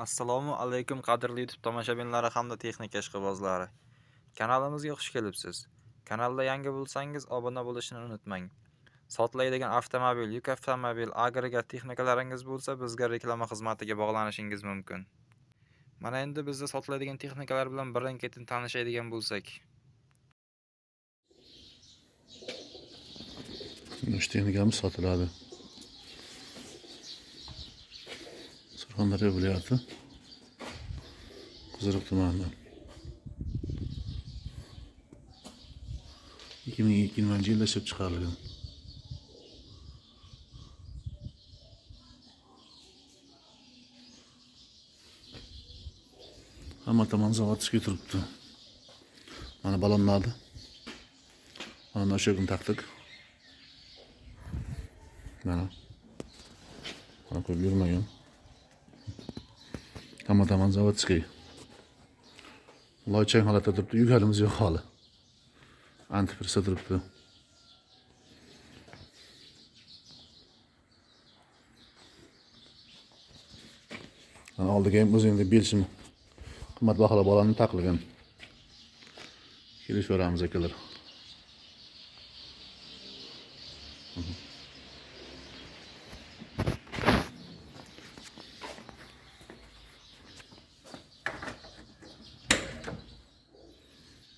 assalomu alaykum qadrli youtube tomoshabinlari hamda texnika ishqibozlari kanalimizga xush kelibsiz kanalda yangi bo'lsangiz obuna bo'lishni unutmang sotlaydigan avtomobil yuk avtomobil agregat texnikalaringiz bo'lsa bizga reklama xizmatiga bog'lanishingiz mumkin mana endi bizda sotiladigan texnikalar bilan birin ketin tanishadigan bo'lsak yumush texnikamiz sotiladi Onları buraya atın. Kuzuruk dumanından. 2020 yılda şıp çıkarılıyor. Ama tamam zavatış götürüptü. Bana balonlardı. Onu da şu taktık. Bana. Bana koyup yürümeyin. Tamataman zavodskiy. Loychang holatda turibdi. Yuk halimiz yo'q hali. Antifrisda turibdi. Oldiga ham o'zingda belshim qimmatbaho bolani taqilgan. Giriş oramıza gelirim.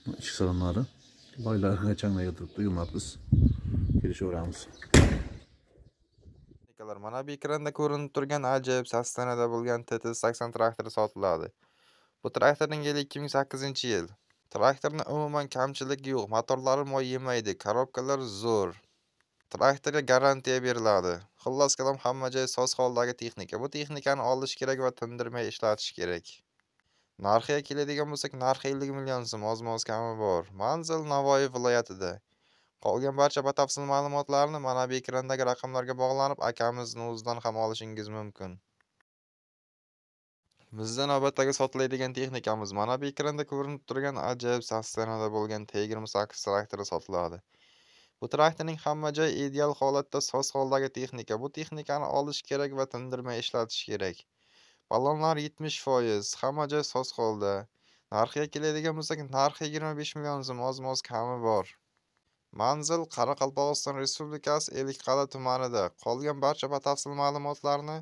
ichki Baylar loylarga yatırıp turibdi yumayapmiz oramız. akalar mana bir ekranda ko'rinib turgan ajoyib sastanada bo'lgan tt 80 traktori sotiladi bu traktörün geli 2008 yıl. Traktörün yil traktorni umuman kamçılık yo'q motorlari moy yemaydi korobkalari zo'r traktorga garantiya beriladi xullas kalom hamma sos soz teknik. texnika bu texnikani olish kerak va tindirmay ishlatish kerak narxiga keladigan bo'lsak narxi ellik million so'm ozmi oz kami bor manzil navoiy viloyatida qolgan barcha batafsil ma'lumotlarni mana bu ekrandagi raqamlarga bog'lanib akamizni o'zidan ham olishingiz mumkin bizda navbatdagi sotiladigan texnikamiz mana bu ekranda ko'rinib turgan ajoyib sostenada bo'lgan t yigirma sakkiz traktori sotiladi bu traktorning hamma joyi ideal holatda soz holdagi texnika bu texnikani olish kerak va tindirmay ishlatish kerak Ballonlar 70%, hamma joy soz qoldi Narxiga keladigan bo'lsak, narxi 25 million moz-moz kami bor. Manzil Qoraqalpog'iston Respublikasi Ellikqal'a tumanida. Qolgan barcha batafsil ma'lumotlarni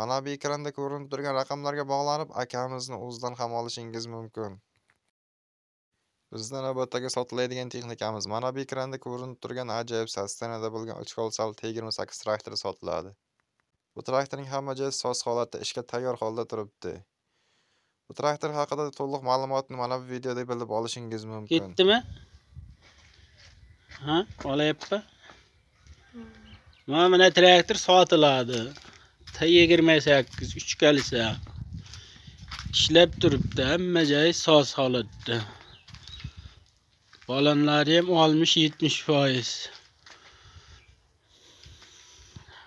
mana bu ekranda ko'rinib turgan raqamlarga bog'lanib, akamizni o'zidan ham olishingiz mumkin. Bizda navbatdagi sotiladigan texnikamiz mana bu ekranda ko'rinib turgan ajoyib sostenada bo'lgan 3 xol sal T28 traktori sotiladi. Bu traktorning hamma joyi soz holatda, ishga tayyor holda turibdi. Bu traktor haqida to'liq ma'lumotni mana bu videoda bilib olishingiz mumkin. Ketdimi? Ha, olayapti. Mana mana traktor sotiladi. T28 3 kalisa. Ishlab turibdi, hamma joyi soz holatda. Balonlari ham 60-70%.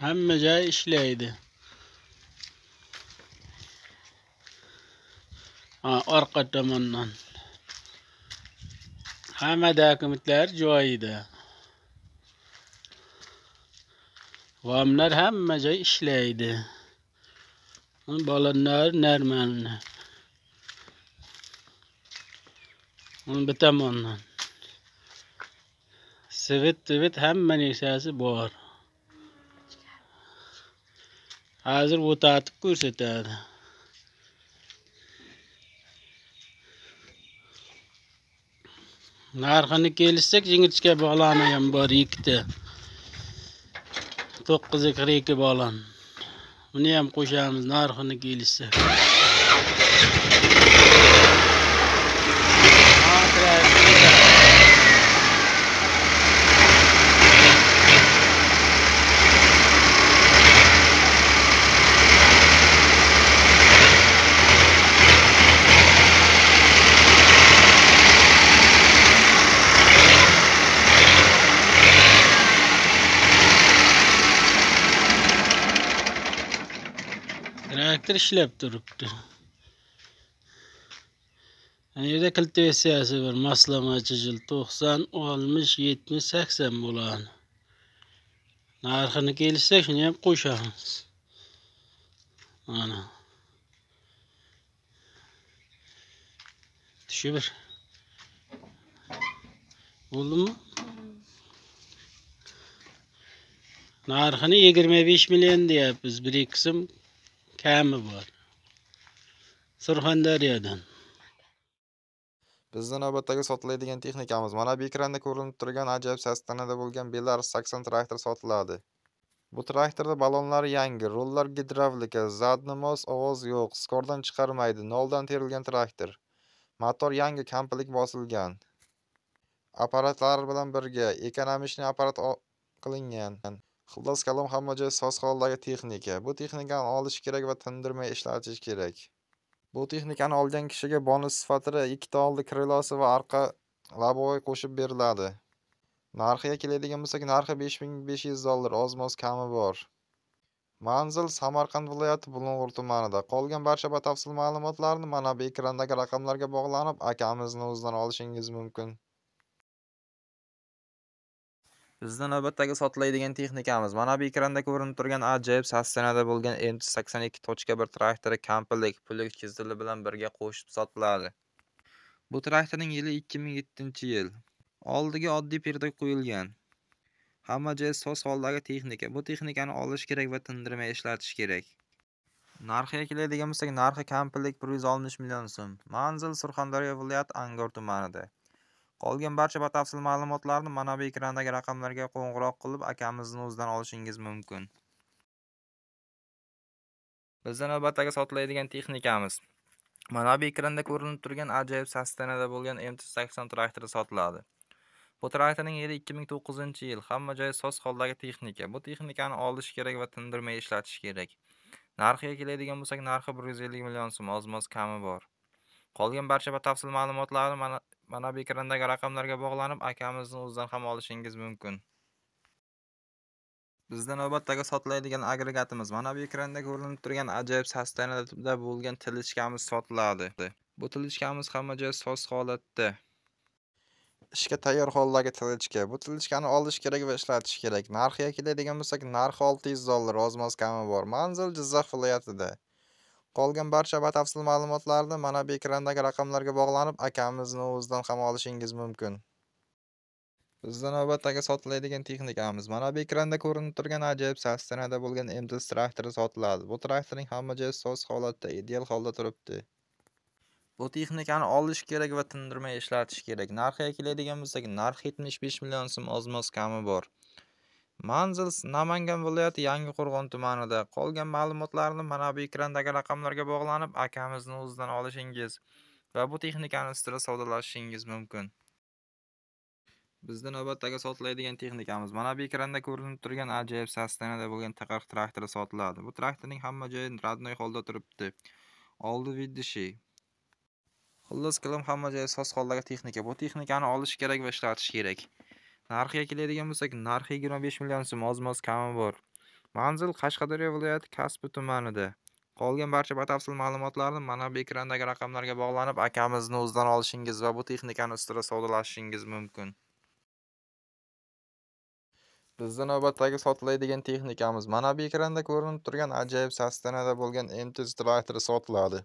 همه işleydi. Ha, arka tomondan. Hammada umidlar joyida. Vamlar hamma joy ishlaydi. Bolanlar narmanni. Uni bir tomondan. Svit, svit hamma narsasi bor. hozir o'tatib ko'rsatadi narxini kelishsak ingichka bolani ham bor ikkita to'qqiz qirq ikki bolani buni ham qo'shamiz narxini kelishsa Thank you. ಶ್ಲೇಪ್ತಿರುಪ್ಟು Yani de kalite siyasi var. Maslama çizil 90, 60, 70, 80 bulan. Narxını kelsak shuni ham qo'shamiz. Mana. Tushi bir. Bo'ldimi? Narxini 25 million deyapmiz. Bir qism kami bor surxondaryodan bizni navbatdagi sotiladigan texnikamiz mana bu ekranda ko'rinib turgan ajoyib sostanada bo'lgan belarus sakson traktor sotiladi bu traktorda balonlari yangi rullar gidravlika zadni mos ovoz yo'q skordan chiqarmaydi noldan terilgan traktor motor yangi kamplik bosilgan apparatlar bilan birga ekonomichniy apparat qilingan xullas kalom hamma joy soz holdagi texnika bu texnikani olish kerak va tindirmay ishlatish kerak bu texnikani olgan kishiga bonus sifatida ikkita oldi krilosi va orqa labovoy qo'shib beriladi narxiga keladigan bo'lsak narxi besh ming besh yuz dollar ozmoz kami bor manzil samarqand viloyati bulung'ur tumanida qolgan barcha batafsil ma'lumotlarni mana bu ekrandagi raqamlarga bog'lanib akamizni o'zidan olishingiz mumkin Bizda navbatdagi sotiladigan texnikamiz. Mana bu ekranda ko'rinib turgan ajoyib Sassenada bo'lgan MT82.1 traktori kampirlik pullik chizili bilan birga qo'shib sotiladi. Bu traktorning yili 2007-yil. Oldiga oddiy perda qo'yilgan. Hamma joyi soz holdagi texnika. Bu texnikani olish kerak va tindirmay ishlatish kerak. Narxiga keladigan bo'lsak, narxi yuz 160 million so'm. Manzil Surxondaryo viloyati Angor tumanida. Qolgan barcha batafsil ma'lumotlarni mana bu ekrandagi raqamlarga qo'ng'iroq qilib, akamizni o'zidan olishingiz mumkin. Bizda navbatdagi sotiladigan texnikamiz. Mana bu ekranda ko'rinib turgan ajoyib sostanada bo'lgan MT80 traktori sotiladi. Bu traktorning yili 2009-yil, hamma joyi soz holdagi texnika. Bu texnikani olish kerak va tindirmay ishlatish kerak. Narxiga keladigan bo'lsak, narxi 150 million so'm, oz-moz kami bor. Qolgan barcha batafsil ma'lumotlarni mana Mana bu ekrandagi raqamlarga bog'lanib, akamizni o'zidan ham olishingiz mumkin. Bizda navbatdagi sotiladigan agregatimiz mana bu ekranda ko'rinib turgan ajoyib tubda bo'lgan tilichkamiz sotiladi. Bu tilichkamiz hamma joyi soz holatda. ishga tayyor holdagi tilichka bu tilichkani olish kerak va ishlatish kerak narxiga keladigan bo'lsak narxi olti yuz dollar ozmas kami bor manzil jizzax viloyatida Qolgan barcha batafsil ma'lumotlarni mana bu ekrandagi raqamlarga bog'lanib, akamizni o'zidan ham olishingiz mumkin. Bizda navbatdagi sotiladigan texnikamiz. Mana bu ekranda ko'rinib turgan ajoyib sastanada bo'lgan MTS traktori sotiladi. Bu traktorning hamma joyi soz holatda, ideal holda turibdi. Bu texnikani olish kerak va tindirmay ishlatish kerak. Narxiga keladigan bo'lsak, narx 75 million so'm ozmas kami bor. Manzil Namangan viloyati Yangiqo'rg'on tumanida. Qolgan ma'lumotlarni mana bu ekrandagi raqamlarga bog'lanib, akamizni o'zidan olishingiz va bu texnikani sizlar savdolashishingiz mumkin. Bizda navbatdagi sotiladigan texnikamiz mana bu ekranda ko'rinib turgan ajoyib sostanada bo'lgan taqir traktori sotiladi. Bu traktorning hamma joyi radnoy holda turibdi. Oldi vidishi. Xullas, kalam hamma joyi soz holdagi texnika. Bu texnikani olish kerak va ishlatish kerak. narxiga keladigan bo'lsak narxi yigirma besh million so'm oz moz kami bor manzil qashqadaryo viloyati kasbi tumanida qolgan barcha batafsil ma'lumotlarni mana bu ekrandagi raqamlarga bog'lanib akamizni o'zidan olishingiz va bu texnikani ustida savdolashishingiz mumkin bizda navbatdagi sotiladigan texnikamiz mana bu ekranda ko'rinib turgan ajoyib sostanada bo'lgan mtz traktori sotiladi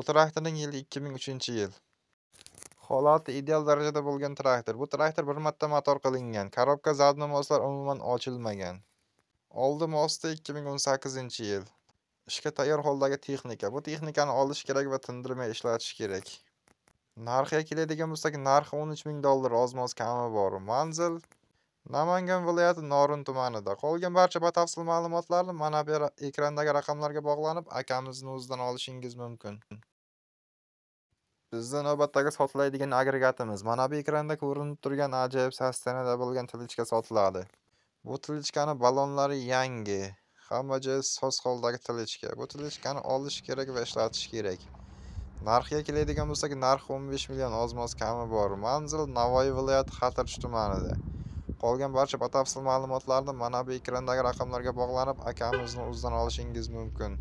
bu traktorning yili ikki ming uchinchi yil holati ideal darajada bo'lgan traktor bu traktor bir marta motor qilingan korobka zadni moslar umuman ochilmagan oldi mosti 2018 yil ishga tayyor holdagi texnika bu texnikani olish kerak va tindirmay ishlatish kerak narxiga keladigan bo'lsak narxi uch ming dollar ozmoz kami bor manzil namangan viloyati norin tumanida qolgan barcha batafsil ma'lumotlarni mana bu ekrandagi raqamlarga bog'lanib akamizni o'zidan olishingiz mumkin Bizda navbatdagi sotiladigan agregatimiz mana bu ekranda ko'rinib turgan ajoyib sostenada bo'lgan tilichka sotiladi. Bu tilichkani ballonlari yangi, hamma joyi soz holdagi tilichka. Bu tilichkani olish kerak va ishlatish kerak. Narxiga keladigan bo'lsak, o'n 15 million ozmoz kami bor. Manzil Navoiy viloyati xatirch tumanida. Qolgan barcha batafsil ma'lumotlarni mana bu ekrandagi raqamlarga bog'lanib, akamizni o'zidan olishingiz mumkin.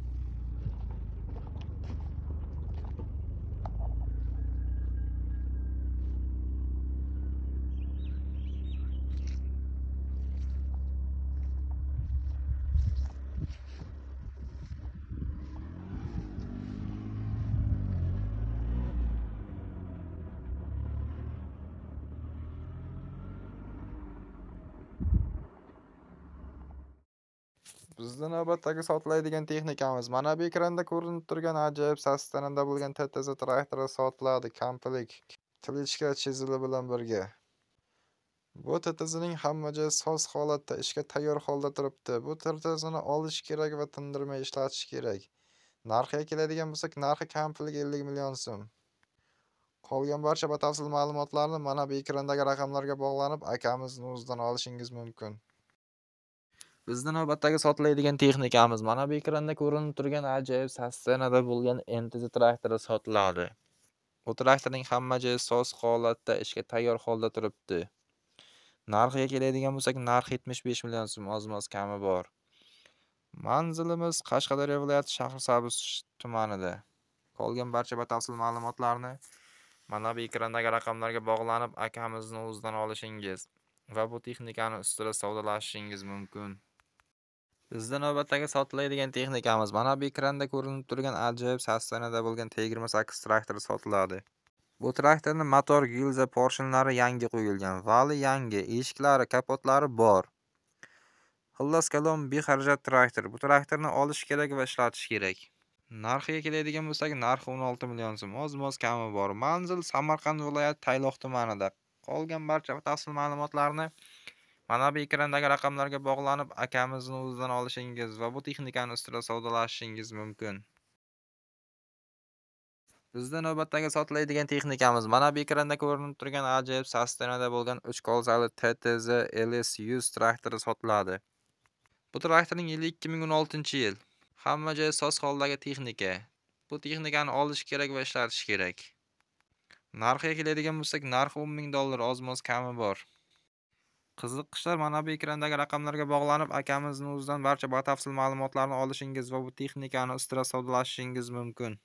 Bizni navbatdagi sotlaydigan texnikamiz. Mana bu ekranda ko'rinib turgan ajoyib sastanada bo'lgan TTZ traktori sotiladi komplekt klichka chizili bilan birga. Bu TTZning hamma joyi soz holatda, ishga tayyor holda turibdi. Bu TTZni olish kerak va tindirmay ishlatish kerak. Narxiga keladigan bo'lsak, narxi kamplik 50 million so'm. Qolgan barcha batafsil ma'lumotlarni mana bu ekrandagi raqamlarga bog'lanib, akamizni o'zidan olishingiz mumkin. bizni navbatdagi sotiladigan texnikamiz mana bu ekranda ko'rinib turgan ajoyib sassenada bo'lgan mtz traktori sotiladi bu traktorning hamma joyi soz holatda ishga tayyor holda turibdi narxiga keladigan bo'lsak narxi yetmish besh million so'm oz kami bor manzilimiz qashqadaryo viloyati shahrisabz tumanida qolgan barcha batafsil ma'lumotlarni mana bu ekrandagi raqamlarga bog'lanib akamizni o'zidan olishingiz va bu texnikani ustida savdolashishingiz mumkin Bizda navbatdagi sotiladigan texnikamiz mana bu ekranda ko'rinib turgan ajoyib sostanada bo'lgan T28 traktori sotiladi. Bu traktorni motor, gilza, porshinlari yangi qo'yilgan, vali yangi, eshiklari, kapotlari bor. Xullas kalom bexarajat traktor. Bu traktorni olish kerak va ishlatish kerak. Narxiga keladigan bo'lsak, narxi 16 million so'm, oz-moz kami bor. Manzil Samarqand viloyati Tayloq tumanida. Qolgan barcha batafsil ma'lumotlarni Mana bu ekrandagi raqamlarga bog'lanib, akamizni o'zidan olishingiz va bu texnikani ustida savdolashishingiz mumkin. Bizda navbatdagi sotiladigan texnikamiz mana bu ekranda ko'rinib turgan ajoyib sostenada bo'lgan 3 kolzali TTZ LS100 traktori sotiladi. Bu traktorning yili 2016-yil. Hamma joyi soz holdagi texnika. Bu texnikani olish kerak va ishlatish kerak. Narxiga keladigan bo'lsak, narxi 10 ming dollar, oz-moz kami bor. qiziqishlar mana bu ekrandagi raqamlarga bog'lanib akamizni o'zidan barcha batafsil ma'lumotlarni olishingiz va bu texnikani ustida savdolashishingiz mumkin